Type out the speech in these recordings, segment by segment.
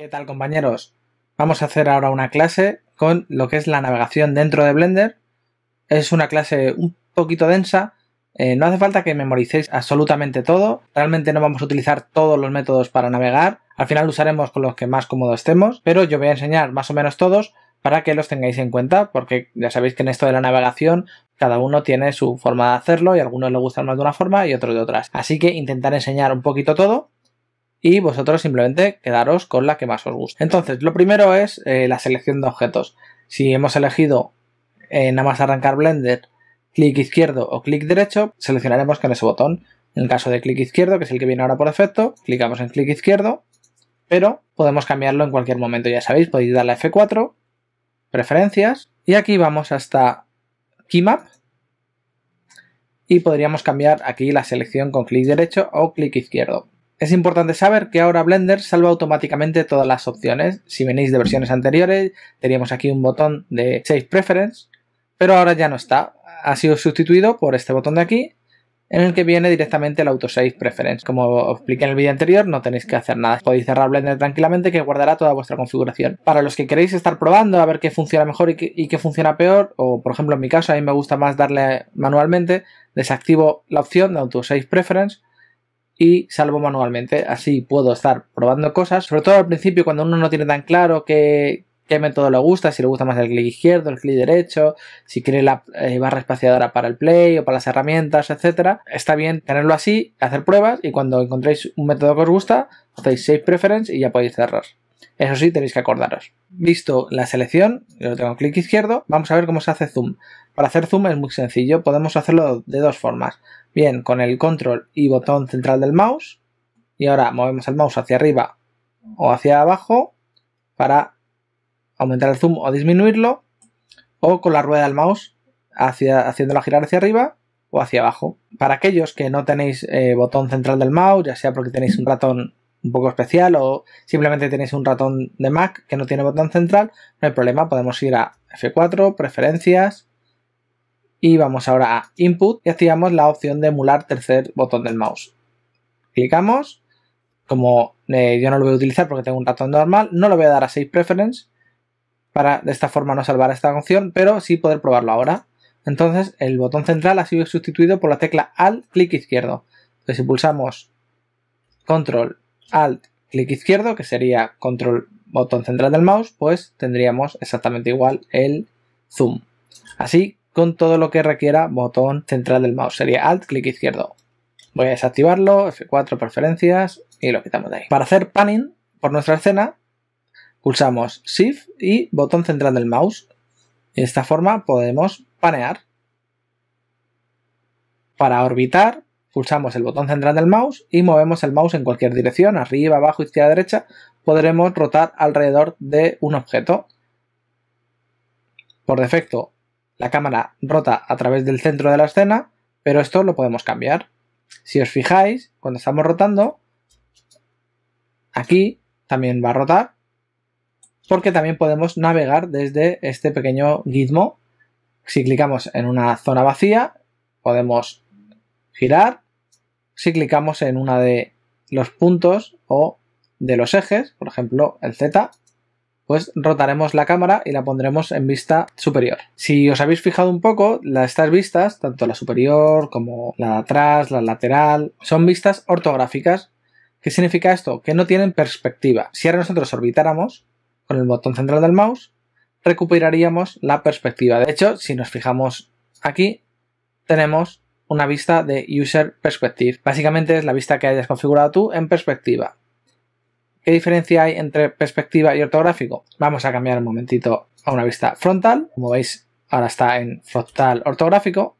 ¿Qué tal compañeros? Vamos a hacer ahora una clase con lo que es la navegación dentro de Blender. Es una clase un poquito densa, eh, no hace falta que memoricéis absolutamente todo, realmente no vamos a utilizar todos los métodos para navegar, al final usaremos con los que más cómodos estemos, pero yo voy a enseñar más o menos todos para que los tengáis en cuenta, porque ya sabéis que en esto de la navegación cada uno tiene su forma de hacerlo y algunos le gustan más de una forma y otros de otras. Así que intentar enseñar un poquito todo y vosotros simplemente quedaros con la que más os guste. Entonces, lo primero es eh, la selección de objetos. Si hemos elegido eh, nada más arrancar Blender, clic izquierdo o clic derecho, seleccionaremos con ese botón. En el caso de clic izquierdo, que es el que viene ahora por defecto, clicamos en clic izquierdo, pero podemos cambiarlo en cualquier momento. Ya sabéis, podéis darle a F4, preferencias, y aquí vamos hasta Keymap, y podríamos cambiar aquí la selección con clic derecho o clic izquierdo. Es importante saber que ahora Blender salva automáticamente todas las opciones. Si venís de versiones anteriores, teníamos aquí un botón de Save Preference, pero ahora ya no está. Ha sido sustituido por este botón de aquí, en el que viene directamente el Autosave Preference. Como os expliqué en el vídeo anterior, no tenéis que hacer nada. Podéis cerrar Blender tranquilamente que guardará toda vuestra configuración. Para los que queréis estar probando a ver qué funciona mejor y qué, funciona peor, o por ejemplo en mi caso, a mí me gusta más darle manualmente, desactivo la opción de Autosave Preference y salvo manualmente. Así puedo estar probando cosas, sobre todo al principio cuando uno no tiene tan claro qué, qué método le gusta, si le gusta más el clic izquierdo, el clic derecho, si quiere la eh, barra espaciadora para el play o para las herramientas, etcétera. Está bien tenerlo así, hacer pruebas y cuando encontréis un método que os gusta, hacéis save preference y ya podéis cerrar. Eso sí, tenéis que acordaros. Visto la selección, yo tengo clic izquierdo, vamos a ver cómo se hace zoom. Para hacer zoom es muy sencillo, podemos hacerlo de dos formas. Bien, con el control y botón central del mouse. Y ahora movemos el mouse hacia arriba o hacia abajo para aumentar el zoom o disminuirlo. O con la rueda del mouse hacia, haciéndolo girar hacia arriba o hacia abajo. Para aquellos que no tenéis eh, botón central del mouse, ya sea porque tenéis un ratón un poco especial o simplemente tenéis un ratón de Mac que no tiene botón central, no hay problema, podemos ir a F4, preferencias y vamos ahora a input y activamos la opción de emular tercer botón del mouse. Clicamos, como eh, yo no lo voy a utilizar porque tengo un ratón normal, no lo voy a dar a Save Preference para de esta forma no salvar esta opción, pero sí poder probarlo ahora. Entonces el botón central ha sido sustituido por la tecla Alt clic izquierdo. Entonces si pulsamos Control alt, clic izquierdo, que sería control botón central del mouse, pues tendríamos exactamente igual el zoom. Así con todo lo que requiera botón central del mouse, sería alt, clic izquierdo. Voy a desactivarlo, F4, preferencias, y lo quitamos de ahí. Para hacer panning por nuestra escena, pulsamos Shift y botón central del mouse. De esta forma podemos panear. Para orbitar, pulsamos el botón central del mouse y movemos el mouse en cualquier dirección, arriba, abajo, izquierda, derecha, podremos rotar alrededor de un objeto. Por defecto, la cámara rota a través del centro de la escena, pero esto lo podemos cambiar. Si os fijáis, cuando estamos rotando, aquí también va a rotar, porque también podemos navegar desde este pequeño gizmo. Si clicamos en una zona vacía, podemos girar. Si clicamos en una de los puntos o de los ejes, por ejemplo el Z, pues rotaremos la cámara y la pondremos en vista superior. Si os habéis fijado un poco, estas vistas, tanto la superior como la de atrás, la lateral, son vistas ortográficas. ¿Qué significa esto? Que no tienen perspectiva. Si ahora nosotros orbitáramos con el botón central del mouse, recuperaríamos la perspectiva. De hecho, si nos fijamos aquí, tenemos una vista de User Perspective. Básicamente es la vista que hayas configurado tú en perspectiva. ¿Qué diferencia hay entre perspectiva y ortográfico? Vamos a cambiar un momentito a una vista frontal. Como veis, ahora está en frontal ortográfico.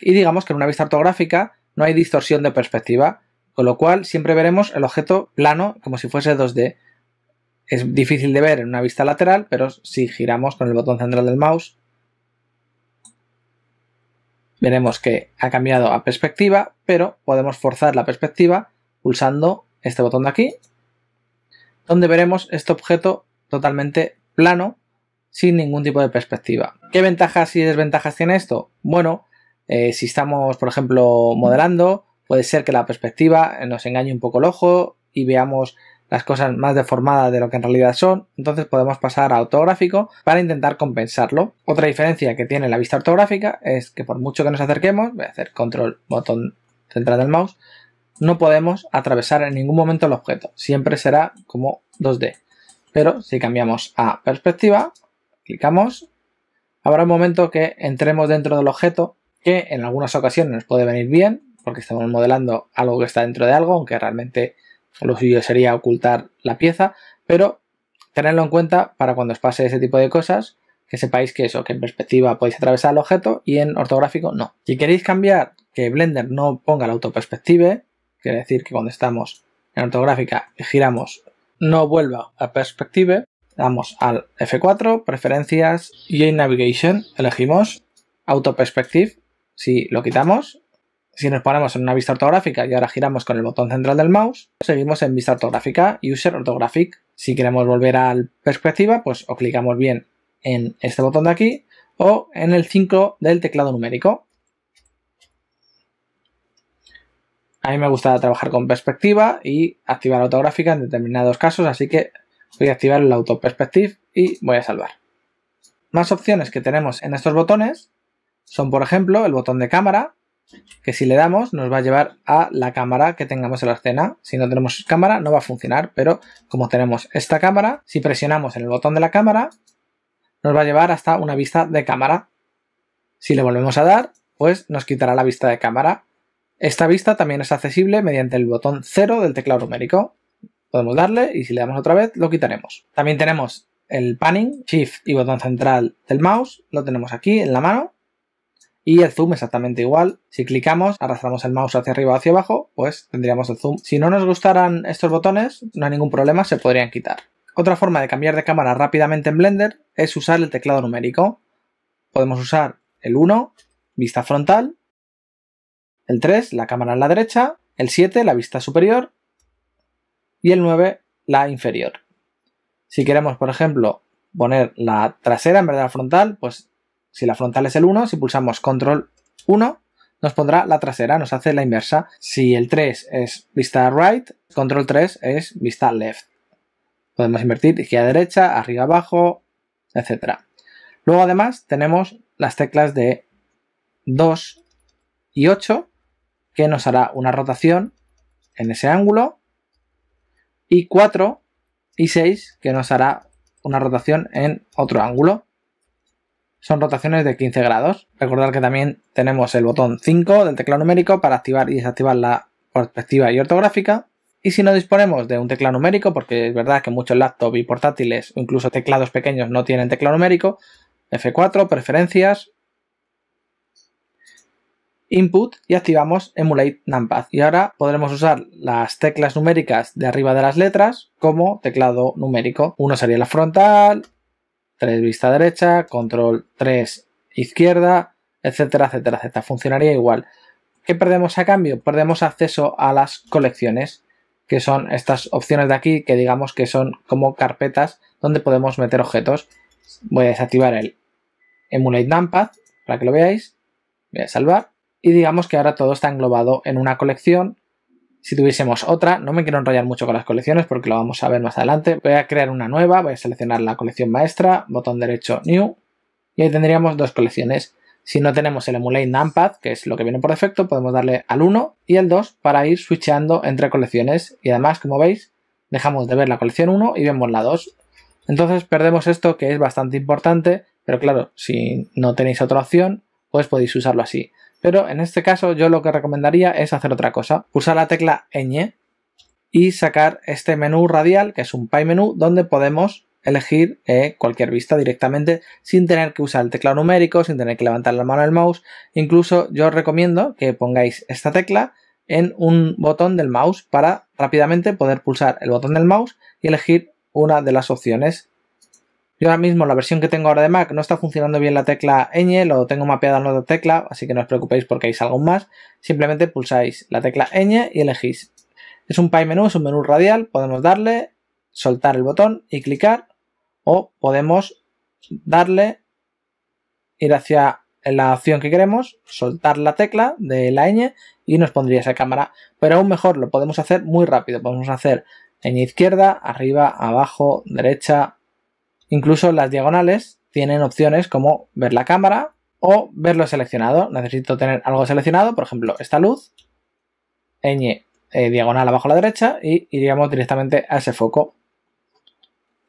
Y digamos que en una vista ortográfica no hay distorsión de perspectiva, con lo cual siempre veremos el objeto plano como si fuese 2D. Es difícil de ver en una vista lateral, pero si giramos con el botón central del mouse Veremos que ha cambiado a perspectiva, pero podemos forzar la perspectiva pulsando este botón de aquí, donde veremos este objeto totalmente plano, sin ningún tipo de perspectiva. ¿Qué ventajas y desventajas tiene esto? Bueno, eh, si estamos, por ejemplo, modelando, puede ser que la perspectiva nos engañe un poco el ojo y veamos las cosas más deformadas de lo que en realidad son, entonces podemos pasar a ortográfico para intentar compensarlo. Otra diferencia que tiene la vista ortográfica es que por mucho que nos acerquemos, voy a hacer control botón central del mouse, no podemos atravesar en ningún momento el objeto, siempre será como 2D. Pero si cambiamos a perspectiva, clicamos, habrá un momento que entremos dentro del objeto, que en algunas ocasiones nos puede venir bien, porque estamos modelando algo que está dentro de algo, aunque realmente lo suyo sería ocultar la pieza, pero tenerlo en cuenta para cuando os pase ese tipo de cosas, que sepáis que eso, que en perspectiva podéis atravesar el objeto y en ortográfico no. Si queréis cambiar que Blender no ponga la autoperspective, quiere decir que cuando estamos en ortográfica y giramos no vuelva a perspective, damos al F4, preferencias y en navigation elegimos autoperspective, si lo quitamos si nos ponemos en una vista ortográfica y ahora giramos con el botón central del mouse, seguimos en vista ortográfica, User Ortographic. Si queremos volver al perspectiva, pues o clicamos bien en este botón de aquí o en el 5 del teclado numérico. A mí me gusta trabajar con perspectiva y activar ortográfica en determinados casos, así que voy a activar el auto perspective y voy a salvar. Más opciones que tenemos en estos botones son, por ejemplo, el botón de cámara, que si le damos nos va a llevar a la cámara que tengamos en la escena. Si no tenemos cámara no va a funcionar, pero como tenemos esta cámara, si presionamos en el botón de la cámara, nos va a llevar hasta una vista de cámara. Si le volvemos a dar, pues nos quitará la vista de cámara. Esta vista también es accesible mediante el botón 0 del teclado numérico. Podemos darle y si le damos otra vez lo quitaremos. También tenemos el panning, shift y botón central del mouse. Lo tenemos aquí en la mano y el zoom exactamente igual. Si clicamos, arrastramos el mouse hacia arriba o hacia abajo, pues tendríamos el zoom. Si no nos gustaran estos botones, no hay ningún problema, se podrían quitar. Otra forma de cambiar de cámara rápidamente en Blender es usar el teclado numérico. Podemos usar el 1, vista frontal, el 3, la cámara en la derecha, el 7, la vista superior y el 9, la inferior. Si queremos, por ejemplo, poner la trasera en vez de la frontal, pues si la frontal es el 1, si pulsamos control 1, nos pondrá la trasera, nos hace la inversa. Si el 3 es vista right, control 3 es vista left. Podemos invertir izquierda derecha, arriba abajo, etc. Luego además tenemos las teclas de 2 y 8 que nos hará una rotación en ese ángulo y 4 y 6 que nos hará una rotación en otro ángulo son rotaciones de 15 grados. Recordar que también tenemos el botón 5 del teclado numérico para activar y desactivar la perspectiva y ortográfica. Y si no disponemos de un teclado numérico, porque es verdad que muchos laptops y portátiles o incluso teclados pequeños no tienen teclado numérico, F4, preferencias, input y activamos emulate numpad. Y ahora podremos usar las teclas numéricas de arriba de las letras como teclado numérico. Uno sería la frontal, 3 vista derecha, control 3 izquierda, etcétera, etcétera, etcétera. Funcionaría igual. ¿Qué perdemos a cambio? Perdemos acceso a las colecciones, que son estas opciones de aquí, que digamos que son como carpetas donde podemos meter objetos. Voy a desactivar el Emulate Numpad para que lo veáis. Voy a salvar. Y digamos que ahora todo está englobado en una colección si tuviésemos otra, no me quiero enrollar mucho con las colecciones porque lo vamos a ver más adelante. Voy a crear una nueva, voy a seleccionar la colección maestra, botón derecho New, y ahí tendríamos dos colecciones. Si no tenemos el Emulate Numpad, que es lo que viene por defecto, podemos darle al 1 y al 2 para ir switchando entre colecciones. Y además, como veis, dejamos de ver la colección 1 y vemos la 2. Entonces perdemos esto que es bastante importante, pero claro, si no tenéis otra opción, pues podéis usarlo así. Pero en este caso yo lo que recomendaría es hacer otra cosa. Usar la tecla ñ y sacar este menú radial, que es un pie menú, donde podemos elegir eh, cualquier vista directamente sin tener que usar el teclado numérico, sin tener que levantar la mano del mouse. Incluso yo os recomiendo que pongáis esta tecla en un botón del mouse para rápidamente poder pulsar el botón del mouse y elegir una de las opciones yo ahora mismo la versión que tengo ahora de Mac no está funcionando bien la tecla ñ, lo tengo mapeada en otra tecla, así que no os preocupéis porque hay algo más. Simplemente pulsáis la tecla ñ y elegís. Es un pie menú, es un menú radial, podemos darle, soltar el botón y clicar o podemos darle, ir hacia la opción que queremos, soltar la tecla de la ñ y nos pondría esa cámara. Pero aún mejor, lo podemos hacer muy rápido. Podemos hacer ñ izquierda, arriba, abajo, derecha, Incluso las diagonales tienen opciones como ver la cámara o verlo seleccionado. Necesito tener algo seleccionado, por ejemplo, esta luz, ñ eh, diagonal abajo a la derecha y iríamos directamente a ese foco.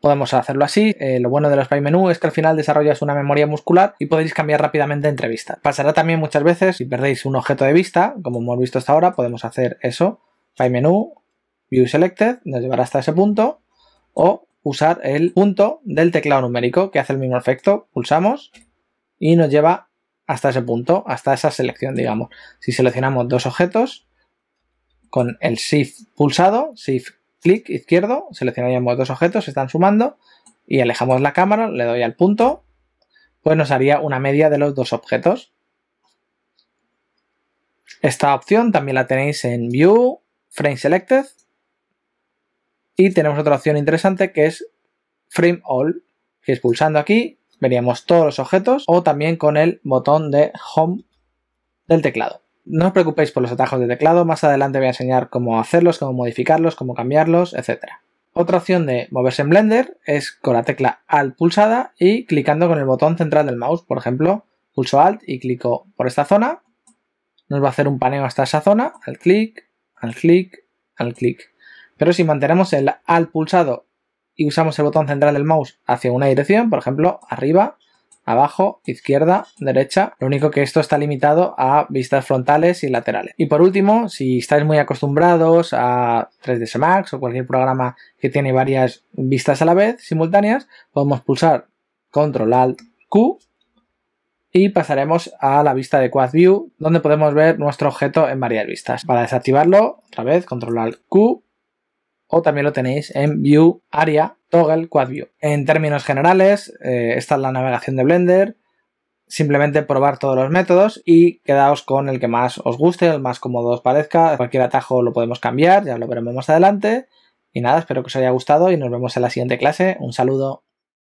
Podemos hacerlo así. Eh, lo bueno de los PyMenu es que al final desarrollas una memoria muscular y podéis cambiar rápidamente entre vistas. Pasará también muchas veces si perdéis un objeto de vista, como hemos visto hasta ahora, podemos hacer eso. Fly menú, view selected, nos llevará hasta ese punto o usar el punto del teclado numérico, que hace el mismo efecto. Pulsamos y nos lleva hasta ese punto, hasta esa selección, digamos. Si seleccionamos dos objetos, con el Shift pulsado, Shift clic izquierdo, seleccionaríamos dos objetos, se están sumando, y alejamos la cámara, le doy al punto, pues nos haría una media de los dos objetos. Esta opción también la tenéis en View, Frame Selected, y tenemos otra opción interesante que es Frame All, que es pulsando aquí, veríamos todos los objetos o también con el botón de Home del teclado. No os preocupéis por los atajos de teclado, más adelante voy a enseñar cómo hacerlos, cómo modificarlos, cómo cambiarlos, etc. Otra opción de moverse en Blender es con la tecla Alt pulsada y clicando con el botón central del mouse, por ejemplo, pulso Alt y clico por esta zona, nos va a hacer un paneo hasta esa zona, al clic, al clic, al clic. Pero si mantenemos el Alt pulsado y usamos el botón central del mouse hacia una dirección, por ejemplo, arriba, abajo, izquierda, derecha. Lo único que esto está limitado a vistas frontales y laterales. Y por último, si estáis muy acostumbrados a 3ds Max o cualquier programa que tiene varias vistas a la vez, simultáneas, podemos pulsar Control Alt Q y pasaremos a la vista de Quad View, donde podemos ver nuestro objeto en varias vistas. Para desactivarlo, otra vez, Control Alt Q o también lo tenéis en View, Area, Toggle, View. En términos generales, eh, esta es la navegación de Blender. Simplemente probar todos los métodos y quedaos con el que más os guste, el más cómodo os parezca. Cualquier atajo lo podemos cambiar, ya lo veremos más adelante. Y nada, espero que os haya gustado y nos vemos en la siguiente clase. Un saludo.